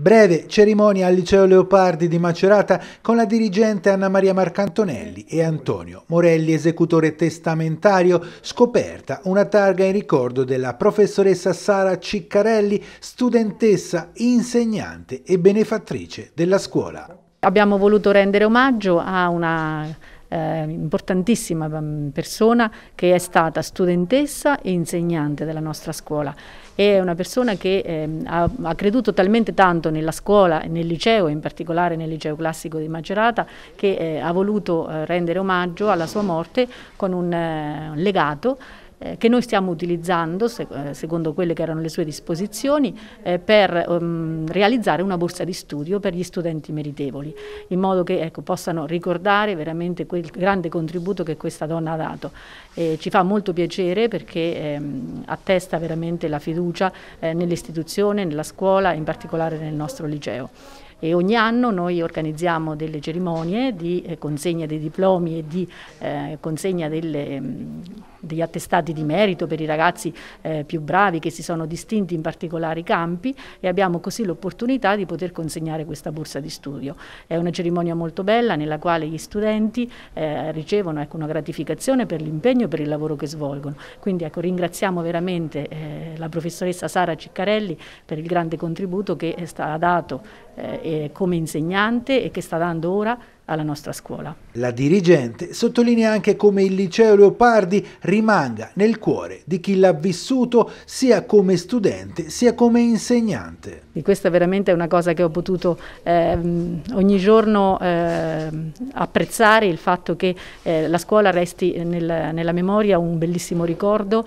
Breve cerimonia al Liceo Leopardi di Macerata con la dirigente Anna Maria Marcantonelli e Antonio Morelli, esecutore testamentario, scoperta una targa in ricordo della professoressa Sara Ciccarelli, studentessa, insegnante e benefattrice della scuola. Abbiamo voluto rendere omaggio a una eh, importantissima mm, persona che è stata studentessa e insegnante della nostra scuola. È una persona che eh, ha, ha, creduto talmente tanto nella scuola, nel liceo, in particolare nel liceo classico di Macerata, che eh, ha voluto eh, rendere omaggio alla sua morte con un eh, legato eh, che noi stiamo utilizzando, se, eh, secondo quelle che erano le sue disposizioni, eh, per um, realizzare una borsa di studio per gli studenti meritevoli, in modo che ecco, possano ricordare veramente quel grande contributo che questa donna ha dato. E ci fa molto piacere perché ehm, attesta veramente la fiducia eh, nell'istituzione, nella scuola, in particolare nel nostro liceo e ogni anno noi organizziamo delle cerimonie di eh, consegna dei diplomi e di eh, consegna delle, mm, degli attestati di merito per i ragazzi eh, più bravi che si sono distinti in particolari campi e abbiamo così l'opportunità di poter consegnare questa borsa di studio. È una cerimonia molto bella nella quale gli studenti eh, ricevono ecco, una gratificazione per l'impegno e per il lavoro che svolgono. Quindi ecco, ringraziamo veramente eh, la professoressa Sara Ciccarelli per il grande contributo che è dato eh, eh, come insegnante e che sta dando ora alla nostra scuola. La dirigente sottolinea anche come il liceo Leopardi rimanga nel cuore di chi l'ha vissuto sia come studente sia come insegnante. E questa veramente è una cosa che ho potuto eh, ogni giorno eh, apprezzare, il fatto che eh, la scuola resti nel, nella memoria un bellissimo ricordo,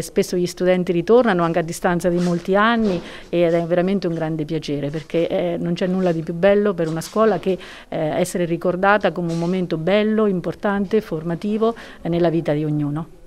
spesso gli studenti ritornano anche a distanza di molti anni ed è veramente un grande piacere perché eh, non c'è nulla di più bello per una scuola che eh, essere ricordata ricordata come un momento bello, importante, formativo eh, nella vita di ognuno.